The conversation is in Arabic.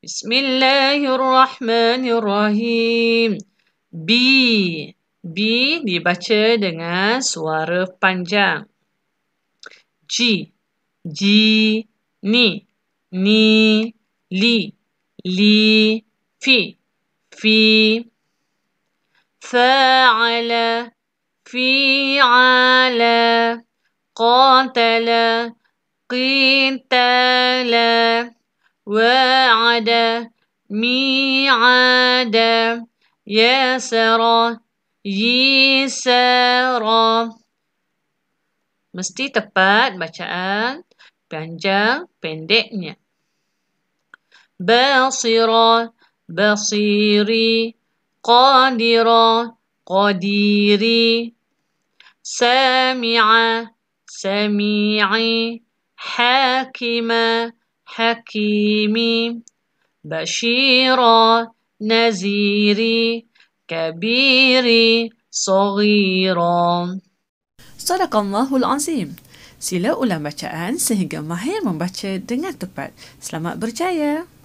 Bismillahirrahmanirrahim. B B dibaca dengan suara panjang G G Ni Ni Li Li Fi Fi فاعل فعل قاتل قتال وعد ميعاد يسر يسر mesti tepat bacaan panjang pendeknya basira basiri قادرة قديري سامعة سميعي حاكمة حكيمي بشيرا نذيري كبيري صغيرا صدق الله العظيم Sila ulang bacaan sehingga mahir membaca dengan tepat. Selamat berjaya.